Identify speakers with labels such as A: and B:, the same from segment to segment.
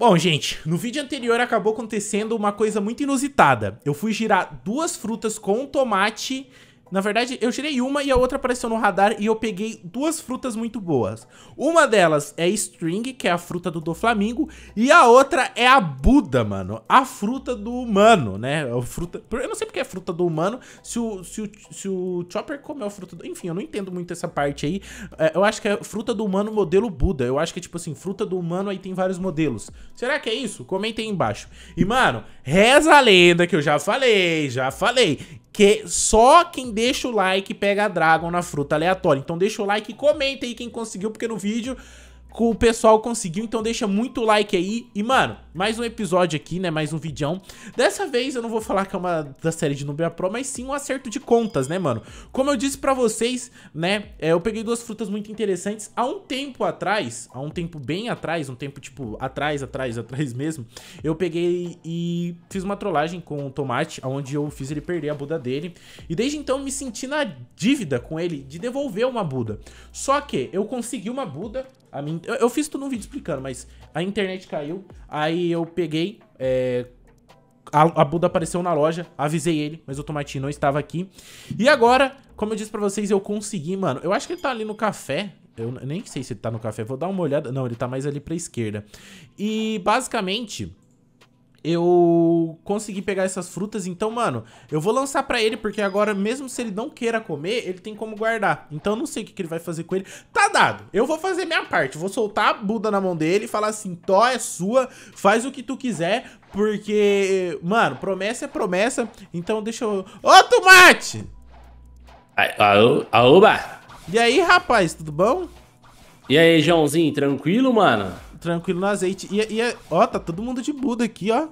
A: Bom, gente, no vídeo anterior acabou acontecendo uma coisa muito inusitada. Eu fui girar duas frutas com tomate na verdade, eu tirei uma e a outra apareceu no radar e eu peguei duas frutas muito boas. Uma delas é String, que é a fruta do Doflamingo, e a outra é a Buda, mano. A fruta do humano, né? A fruta... Eu não sei porque é fruta do humano, se o, se o, se o Chopper comeu a fruta do... Enfim, eu não entendo muito essa parte aí. É, eu acho que é fruta do humano modelo Buda. Eu acho que é tipo assim, fruta do humano aí tem vários modelos. Será que é isso? Comentem aí embaixo. E, mano, reza a lenda que eu já falei, já falei que só quem deixa o like pega a Dragon na fruta aleatória. Então deixa o like e comenta aí quem conseguiu, porque no vídeo o pessoal conseguiu. Então deixa muito like aí. E, mano, mais um episódio aqui, né? Mais um vidão. Dessa vez eu não vou falar que é uma da série de Nubia Pro, mas sim um acerto de contas, né, mano? Como eu disse pra vocês, né? É, eu peguei duas frutas muito interessantes há um tempo atrás, há um tempo bem atrás, um tempo tipo atrás, atrás, atrás mesmo. Eu peguei e fiz uma trollagem com o Tomate, onde eu fiz ele perder a Buda dele. E desde então me senti na dívida com ele de devolver uma Buda. Só que eu consegui uma Buda. A minha, eu, eu fiz tudo num vídeo explicando, mas a internet caiu. Aí Aí eu peguei, é, a, a, Buda apareceu na loja, avisei ele, mas o Tomatinho não estava aqui. E agora, como eu disse pra vocês, eu consegui, mano. Eu acho que ele tá ali no café. Eu nem sei se ele tá no café, vou dar uma olhada. Não, ele tá mais ali pra esquerda. E basicamente eu consegui pegar essas frutas, então, mano, eu vou lançar pra ele, porque agora, mesmo se ele não queira comer, ele tem como guardar. Então, eu não sei o que, que ele vai fazer com ele. Tá dado, eu vou fazer minha parte, vou soltar a Buda na mão dele e falar assim, Tó, é sua, faz o que tu quiser, porque, mano, promessa é promessa, então deixa eu... Ô, Tomate!
B: Aoba!
A: E aí, rapaz,
B: tudo bom? E aí, Joãozinho, tranquilo, mano?
A: tranquilo no azeite. E, é, e é, ó, tá todo mundo de Buda aqui, ó.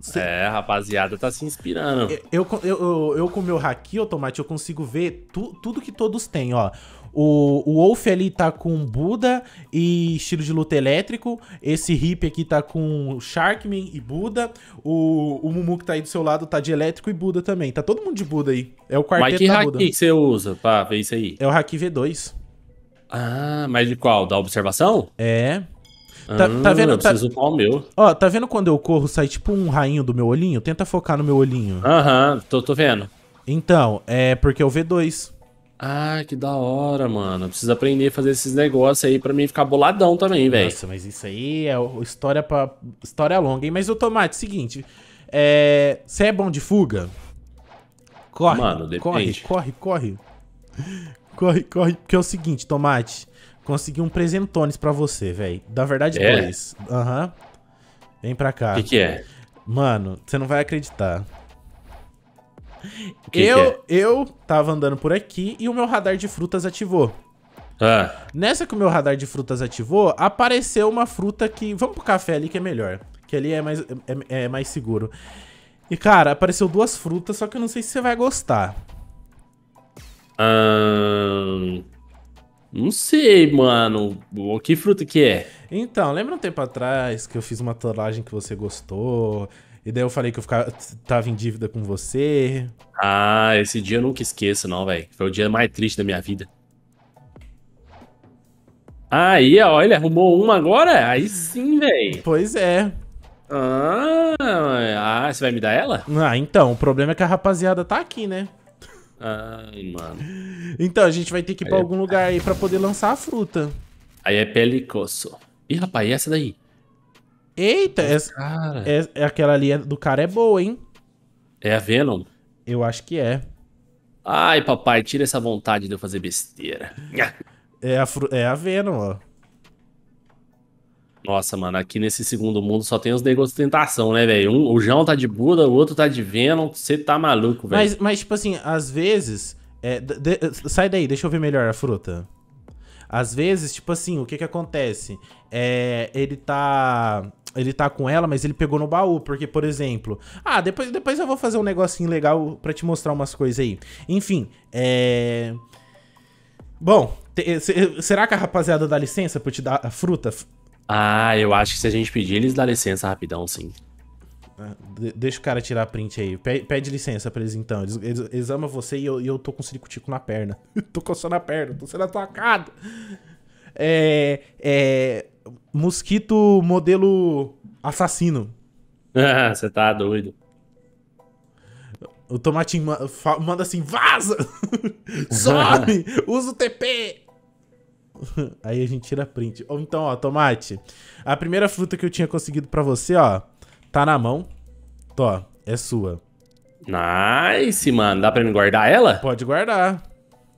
B: Cê... É, rapaziada, tá se inspirando. Eu,
A: eu, eu, eu com o meu haki, ô Tomate, eu consigo ver tu, tudo que todos têm, ó. O, o Wolf ali tá com Buda e estilo de luta elétrico. Esse Hip aqui tá com Sharkman e Buda. O, o Mumu que tá aí do seu lado tá de elétrico e Buda também. Tá todo mundo de Buda aí. É o quarteto que da Buda. que
B: você usa pra ver isso aí? É o Haki V2. Ah, mas de qual? Da observação? É. Tá, tá ah, vendo? Eu tá- preciso tá, o meu.
A: Ó, tá vendo quando eu corro sai tipo um rainho do meu olhinho? Tenta focar no meu olhinho.
B: Aham, tô, tô vendo. Então, é porque é o V2. Ah, que da hora, mano. Preciso aprender a fazer esses negócios aí pra mim ficar boladão também, velho. Nossa, mas isso aí é história pra.
A: história longa, hein? Mas o Tomate, seguinte. Você é, é bom de fuga? Corre. Mano, Corre, corre, corre. Corre, corre. Porque é o seguinte, Tomate. Consegui um presentones para você, velho. Da verdade, é? dois. Aham. Uhum. Vem pra cá. O que, que, é? Mano, você não vai acreditar. Que eu, que é? eu tava andando por aqui e o meu radar de frutas ativou. Ah. Nessa que o meu radar de frutas ativou, apareceu uma fruta que. Vamos pro café ali que é melhor. Que ali é mais, é, é, é mais seguro. E, cara, apareceu duas frutas, só que eu não sei se você vai gostar.
B: Ahn. Um... Não sei, mano. Que fruta que é?
A: Então, lembra um tempo atrás que eu fiz uma trollagem que você gostou? E daí eu falei que eu ficava, tava em dívida com você.
B: Ah, esse dia eu nunca esqueço, não, velho. Foi o dia mais triste da minha vida. Aí, ó, ele arrumou uma agora? Aí sim, velho. Pois é. Ah, ah, você vai me dar ela? Ah, então, o problema é que a rapaziada
A: tá aqui, né?
B: Ai, mano. Então, a gente vai ter que ir aí pra é... algum lugar aí pra poder lançar a fruta. Aí é pelicoso. Ih, rapaz, e essa daí? Eita,
A: essa, cara. É, é aquela ali é do cara é boa, hein?
B: É a Venom? Eu acho que é. Ai, papai, tira essa vontade de eu fazer besteira.
A: É a, é a Venom, ó.
B: Nossa, mano, aqui nesse segundo mundo só tem os negócios de tentação, né, velho? Um, o João tá de Buda, o outro tá de Venom, você tá maluco, velho. Mas,
A: mas, tipo assim, às vezes. É, de, de, sai daí, deixa eu ver melhor a fruta. Às vezes, tipo assim, o que que acontece? É, ele tá. Ele tá com ela, mas ele pegou no baú, porque, por exemplo. Ah, depois, depois eu vou fazer um negocinho legal para te mostrar umas coisas aí. Enfim, é. Bom, te, será que a rapaziada dá licença pra eu te dar a fruta?
B: Ah, eu acho que se a gente pedir, eles dá licença rapidão, sim.
A: Ah, de deixa o cara tirar a print aí. Pede, pede licença pra eles então. Eles, eles, eles amam você e eu, e eu tô com ciricutico na perna. tô coçando a perna, tô sendo atacado. É, é. Mosquito modelo assassino.
B: Você tá doido.
A: O Tomatinho manda assim, vaza!
B: Sobe!
A: Usa o TP! Aí a gente tira print. Ou então, ó, tomate. A primeira fruta que eu tinha conseguido pra você, ó, tá na mão. Tó, é sua.
B: Nice, mano. Dá pra me guardar ela? Pode guardar.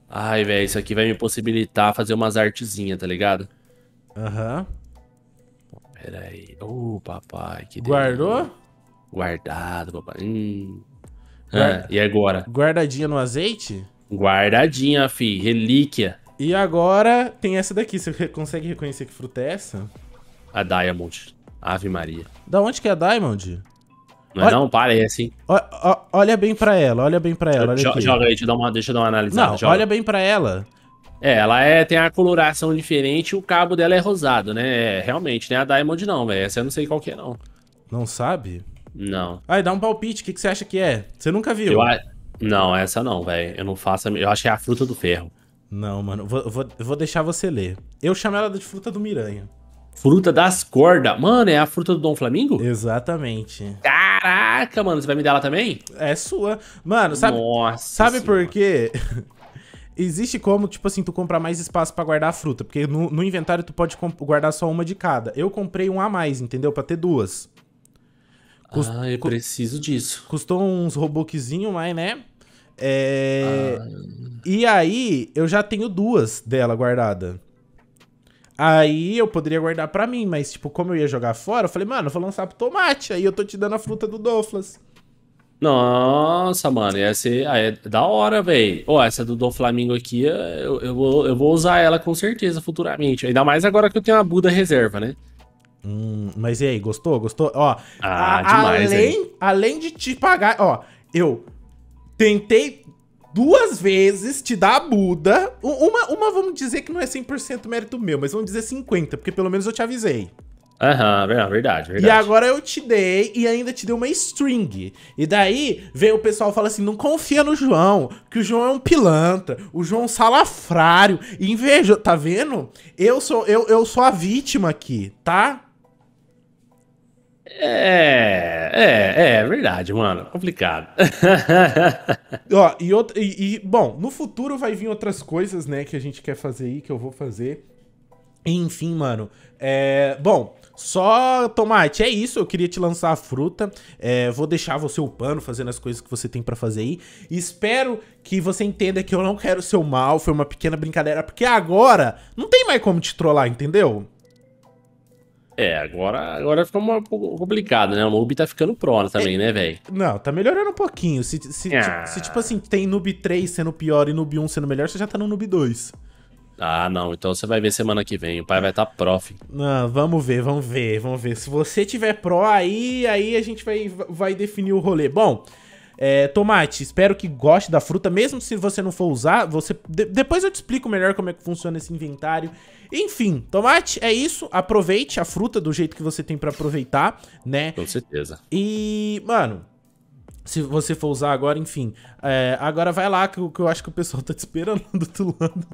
B: Ai, velho, isso aqui vai me possibilitar fazer umas artezinhas, tá ligado?
A: Aham. Uhum.
B: Pera aí. Ô, oh, papai, que Guardou? Delícia. Guardado, papai. Hum. Guarda... Ah, e agora? Guardadinha no azeite? Guardadinha, fi. Relíquia.
A: E agora tem essa daqui. Você consegue reconhecer que fruta é essa?
B: A Diamond. Ave Maria. Da onde que é a Diamond?
A: Não, é olha, não, é assim. Olha, olha bem para ela, olha bem para ela. joga aí, deixa
B: eu dar uma, deixa eu dar uma analisada. Não, joga. olha bem para ela. É, ela é, tem a coloração diferente o cabo dela é rosado, né? É, realmente, né? A Diamond não, velho. Essa eu não sei qual que é, não. Não sabe? Não. Aí, dá um palpite, o que, que você acha que é? Você nunca viu? Eu, não, essa não, velho. Eu não faço... A... Eu acho que é a fruta do ferro.
A: Não, mano, vou, vou, vou deixar você ler. Eu chamo ela de fruta do Miranha.
B: Fruta das cordas. Mano, é a fruta do Dom Flamingo? Exatamente. Caraca, mano, você vai me dar ela também? É sua. Mano, sabe, Nossa sabe por
A: quê? Existe como, tipo assim, tu comprar mais espaço para guardar a fruta. Porque no, no inventário tu pode guardar só uma de cada. Eu comprei um a mais, entendeu? Pra ter duas. Cust ah, eu preciso disso. Custou uns roboquezinho mais, né? É... Ah. E aí, eu já tenho duas dela guardada. Aí eu poderia guardar para mim, mas, tipo, como eu ia jogar fora, eu falei, mano, eu vou lançar pro tomate. Aí eu tô te dando a fruta do Doflas.
B: Nossa, mano, aí ah, é da hora, velho. Ó, oh, essa do do aqui, eu, eu, vou, eu vou usar ela com certeza futuramente. Ainda mais agora que eu tenho a Buda reserva, né? Hum, mas e aí, gostou? Gostou? Ó, ah, a, demais, além, hein?
A: além de te pagar, ó, eu Tentei duas vezes te dar a Buda. Uma, uma vamos dizer que não é 100% mérito meu, mas vamos dizer 50%, porque pelo menos eu te avisei.
B: Aham, uhum, verdade, verdade. E
A: agora eu te dei e ainda te dei uma string. E daí vem o pessoal e fala assim: não confia no João, que o João é um pilantra, o João é um salafrário, Inveja, Tá vendo? Eu sou, eu, eu sou a vítima aqui, tá?
B: É, é, é verdade, mano. Complicado.
A: Ó, e, outra, e, e, bom, no futuro vai vir outras coisas, né, que a gente quer
B: fazer aí, que eu vou
A: fazer. Enfim, mano. É, bom, só tomate, é isso. Eu queria te lançar a fruta. É, vou deixar você upando, fazendo as coisas que você tem para fazer aí. Espero que você entenda que eu não quero seu mal. Foi uma pequena brincadeira, porque agora não tem mais como te trollar, entendeu?
B: É, agora, agora ficou complicado, né? O noob tá ficando pro é, também, é, né, velho?
A: Não, tá melhorando um pouquinho. Se, se, ah. se, tipo assim, tem noob 3 sendo pior e noob 1 sendo melhor, você já tá no noob 2.
B: Ah, não. Então você vai ver semana que vem. O pai vai estar tá prof.
A: Não, vamos ver, vamos ver, vamos ver. Se você tiver pró aí, aí a gente vai, vai definir o rolê. Bom, é, tomate, espero que goste da fruta, mesmo se você não for usar, você de depois eu te explico melhor como é que funciona esse inventário. Enfim, tomate, é isso, aproveite a fruta do jeito que você tem para aproveitar, né?
B: Com certeza.
A: E, mano, se você for usar agora, enfim, é, agora vai lá que, que eu acho que o pessoal tá te esperando do lado.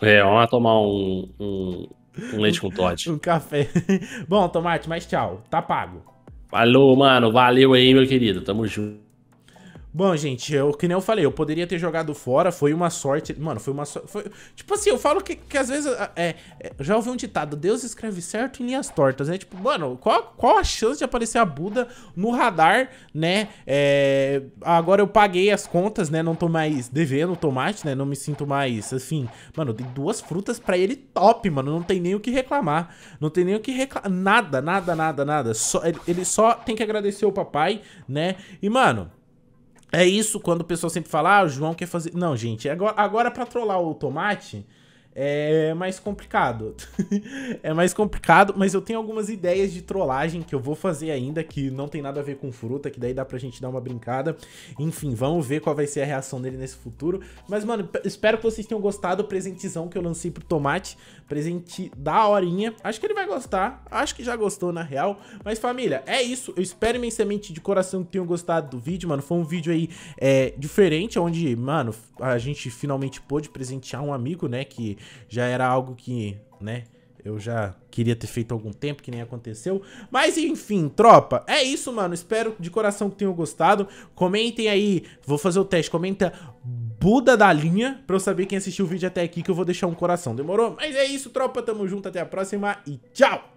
B: É, vamos lá tomar um, um, um leite com Todd.
A: um café. Bom, Tomate, mas tchau. Tá pago.
B: Falou, mano. Valeu aí, meu querido. Tamo junto.
A: Bom, gente, eu que nem eu falei, eu poderia ter jogado fora, foi uma sorte. Mano, foi uma sorte. Foi... Tipo assim, eu falo que, que às vezes. É, é, já ouvi um ditado: Deus escreve certo em linhas tortas, né? Tipo, mano, qual, qual a chance de aparecer a Buda no radar, né? É, agora eu paguei as contas, né? Não tô mais devendo tomate, né? Não me sinto mais, assim. Mano, dei duas frutas pra ele top, mano. Não tem nem o que reclamar. Não tem nem o que reclamar. Nada, nada, nada, nada. Só, ele, ele só tem que agradecer o papai, né? E, mano. É isso quando o pessoal sempre fala, ah, o João quer fazer. Não, gente, é agora, agora para trollar o tomate, é mais complicado. é mais complicado, mas eu tenho algumas ideias de trollagem que eu vou fazer ainda, que não tem nada a ver com fruta, que daí dá pra gente dar uma brincada. Enfim, vamos ver qual vai ser a reação dele nesse futuro. Mas, mano, espero que vocês tenham gostado do presentezão que eu lancei pro Tomate. Presente da horinha. Acho que ele vai gostar. Acho que já gostou, na real. Mas, família, é isso. Eu espero imensamente de coração que tenham gostado do vídeo, mano. Foi um vídeo aí é, diferente, onde, mano, a gente finalmente pôde presentear um amigo, né, que já era algo que, né, eu já queria ter feito algum tempo, que nem aconteceu. Mas enfim, tropa, é isso, mano. Espero de coração que tenham gostado. Comentem aí, vou fazer o teste, comenta Buda da linha pra eu saber quem assistiu o vídeo até aqui, que eu vou deixar um coração, demorou? Mas é isso, tropa, tamo junto, até a próxima e tchau!